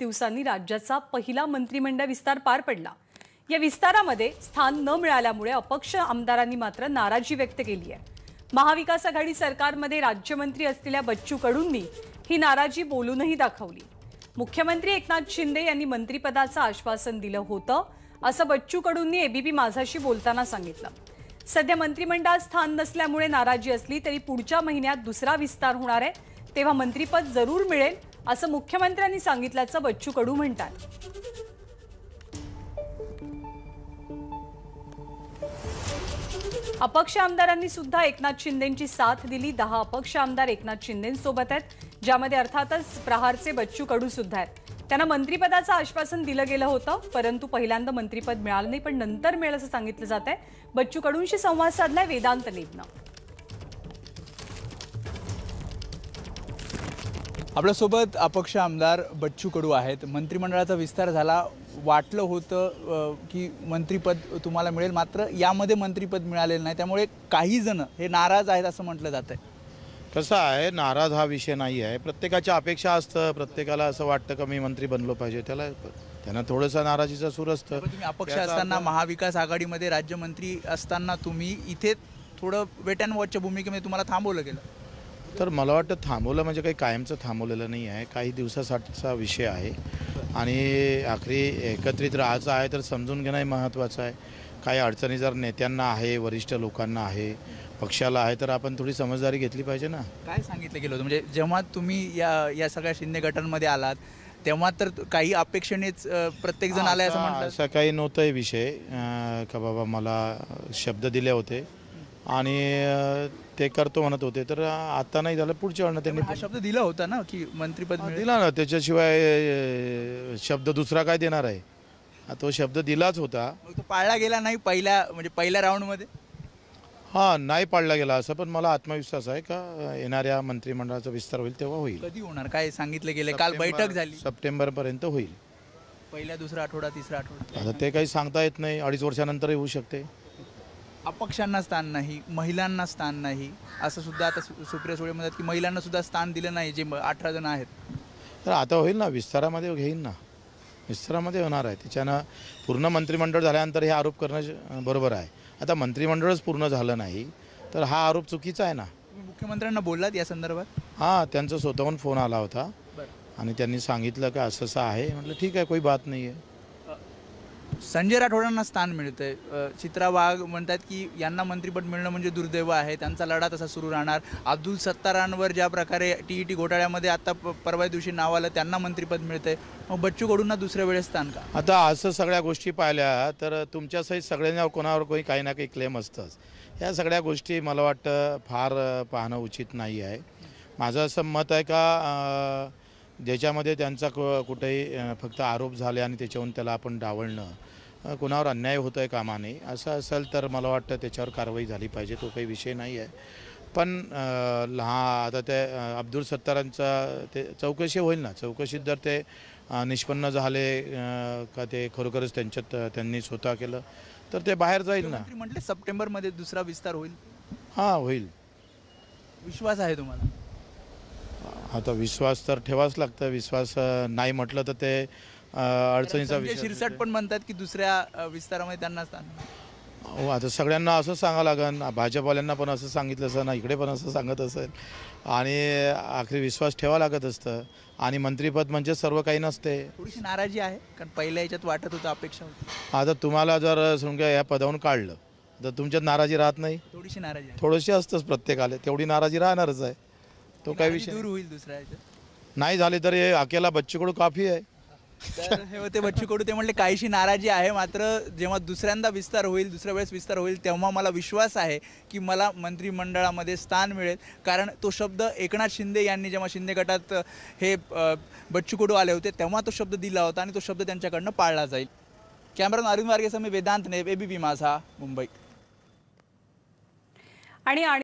दिवसांनी राज्याचा पहिला मंत्रिमंडळ विस्तार पार पडला या विस्तारामध्ये स्थान न मिळाल्यामुळे अपक्ष आमदारांनी मात्र नाराजी व्यक्त केली आहे महाविकास आघाडी सरकारमध्ये राज्यमंत्री असलेल्या बच्चू कडूंनी ही नाराजी बोलूनही दाखवली मुख्यमंत्री एकनाथ शिंदे यांनी मंत्रिपदाचं आश्वासन दिलं होतं असं बच्चू कडूंनी एबीपी माझाशी बोलताना सांगितलं सध्या मंत्रिमंडळात स्थान नसल्यामुळे नाराजी असली तरी पुढच्या महिन्यात दुसरा विस्तार होणार आहे तेव्हा मंत्रिपद जरूर मिळेल असं मुख्यमंत्र्यांनी सांगितल्याचं बच्चू कडू म्हणतात अपक्ष आमदारांनी सुद्धा एकनाथ शिंदेची साथ दिली दहा अपक्ष आमदार एकनाथ शिंदेसोबत आहेत ज्यामध्ये अर्थातच प्रहारचे बच्चू कडू सुद्धा आहेत त्यांना मंत्रिपदाचं आश्वासन दिलं गेलं होतं परंतु पहिल्यांदा मंत्रिपद मिळालं नाही पण नंतर मिळेल असं सांगितलं जात आहे बच्चू कडूंशी संवाद साधलाय वेदांत नेबनं आपल्यासोबत अपक्ष आमदार बच्चू कडू आहेत मंत्रिमंडळाचा विस्तार झाला वाटलं होतं की मंत्रीपद तुम्हाला मिळेल मात्र यामध्ये मंत्रीपद मिळालेलं नाही त्यामुळे काही जण हे नाराज आहेत असं म्हटलं जात आहे कसं आहे नाराज हा विषय नाही आहे प्रत्येकाच्या अपेक्षा असतं प्रत्येकाला असं वाटतं का मी मंत्री बनलो पाहिजे त्याला त्यांना थोडंसं नाराजीचा सूर असतं तुम्ही अपक्ष असताना महाविकास आघाडीमध्ये राज्यमंत्री असताना तुम्ही इथे थोडं वेट अँड वॉचच्या भूमिकेमध्ये तुम्हाला थांबवलं गेलं तर मला वाटतं थांबवलं म्हणजे काही कायमचं थांबवलेलं नाही आहे काही दिवसासाठीचा विषय आहे आणि आखरी एकत्रित राहायचं आहे तर समजून घेणंही महत्त्वाचं आहे काही अडचणी जर नेत्यांना आहे वरिष्ठ लोकांना आहे पक्षाला आहे तर आपण थोडी समजदारी घेतली पाहिजे ना काय सांगितलं गेलं होतं म्हणजे जेव्हा तुम्ही या या सगळ्या शिंदे गटांमध्ये आलात तेव्हा तर काही अपेक्षेनेच प्रत्येकजण आल्या असं म्हणतात असं काही नव्हतं विषय का बाबा मला शब्द दिले होते आणि ते करतो म्हणत होते तर आता नाही झालं पुढच्या वेळेला त्यांनी शब्द दिला होता ना की मंत्रीपद मिळेल. दिला ना त्याच्याशिवाय शब्द दुसरा काय देणार आहे तो शब्द दिलाच होता तो पाळला गेला नाही पहिल्या म्हणजे पहिल्या राऊंडमध्ये हां नाही पाळला गेला असं पण मला आत्मविश्वास आहे का येणाऱ्या मंत्रिमंडळाचा विस्तार होईल तेव्हा होईल कधी होणार काय सांगितलं गेलं काल बैठक झाली सप्टेंबर पर्यंत होईल पहिल्या दुसरा आठवडा तिसरा आठवडा आता ते काही सांगता येत नाही अडीच वर्षानंतरही होऊ शकते अपक्षांना स्थान नाही महिलांना स्थान नाही असं सुद्धा आता सुप्रिया सुळे म्हणतात की महिलांना सुद्धा स्थान दिलं नाही जे अठरा जण आहेत तर आता होईल ना विस्तारामध्ये घेईन ना विस्तारामध्ये होणार आहे त्याच्यानं पूर्ण मंत्रिमंडळ झाल्यानंतर हे आरोप करणं बरोबर आहे आता मंत्रिमंडळच पूर्ण झालं नाही तर हा आरोप चुकीचा आहे ना तुम्ही मुख्यमंत्र्यांना बोललात या संदर्भात हां त्यांचा स्वतःहून फोन आला होता आणि त्यांनी सांगितलं का असं असं आहे म्हटलं ठीक आहे कोई बात नाही आहे संजय राठोडांना स्थान मिळतंय चित्रा वाघ म्हणतात की यांना मंत्रिपद मिळणं म्हणजे दुर्दैव आहे त्यांचा लढा तसा सुरू राहणार अब्दुल सत्तारांवर ज्या प्रकारे टी ई टी घोटाळ्यामध्ये आता परवा दिवशी नाव आलं त्यांना मंत्रिपद मिळतंय मग बच्चू कडूंना दुसऱ्या वेळेस स्थान का आता असं सगळ्या गोष्टी पाहिल्या तर तुमच्यासहित सगळ्यांना कोणावर कोणी काही ना काही क्लेम असतंच या सगळ्या गोष्टी मला वाटतं फार पाहणं उचित नाही आहे माझं असं मत आहे का ज्याच्यामध्ये त्यांचा क कुठेही फक्त आरोप झाले आणि त्याच्याहून त्याला आपण डावळणं कुणावर अन्याय होतो आहे कामाने असं असेल तर मला वाटतं त्याच्यावर कारवाई झाली पाहिजे तो काही विषय नाही आहे पण हा आता ते अब्दुल सत्तारांचा ते चौकशी होईल ना चौकशीत जर ते निष्पन्न झाले का ते खरोखरच त्यांच्यात त्यांनी स्वतः केलं तर ते बाहेर जाईल ना म्हटले सप्टेंबरमध्ये दुसरा विस्तार होईल हां होईल विश्वास आहे तुम्हाला आता विश्वास तर ठेवाच लागतं विश्वास नाही म्हटलं तर ते अडचणीचा विषय शिरसाट पण म्हणतात की दुसऱ्या विस्तारामध्ये त्यांना स्थान हो आता सगळ्यांना असं सांगावं लागेल भाजपवाल्यांना पण असं सांगितलं असं ना इकडे पण असं सांगत असेल आणि आखरी विश्वास ठेवा लागत असतं आणि मंत्रीपद म्हणजे सर्व काही नसते थोडीशी नाराजी आहे कारण पहिल्या याच्यात वाटत होतं अपेक्षा होती आता तुम्हाला जर समजा या पदावरून काढलं तर तुमच्यात नाराजी राहत नाही थोडीशी नाराजी थोडीशी असतंच प्रत्येकाला तेवढी नाराजी राहणारच आहे तो काय विषय दूर होईल दुसऱ्या नाही झाले तर हे अकेला बच्चूकडू काफी आहे हे होते बच्चू कडू ते म्हणले काहीशी नाराजी आहे मात्र जेव्हा दुसऱ्यांदा विस्तार होईल दुसऱ्या वेळेस विस्तार होईल तेव्हा मला विश्वास आहे की मला मंत्रिमंडळामध्ये स्थान मिळेल कारण तो शब्द एकनाथ शिंदे यांनी जेव्हा शिंदे गटात हे अ, बच्चू आले होते तेव्हा तो शब्द दिला होता आणि तो शब्द त्यांच्याकडनं पाळला जाईल कॅमेरा अरविंद मार्गेसमी मी वेदांत नेब बी माझा मुंबई आणि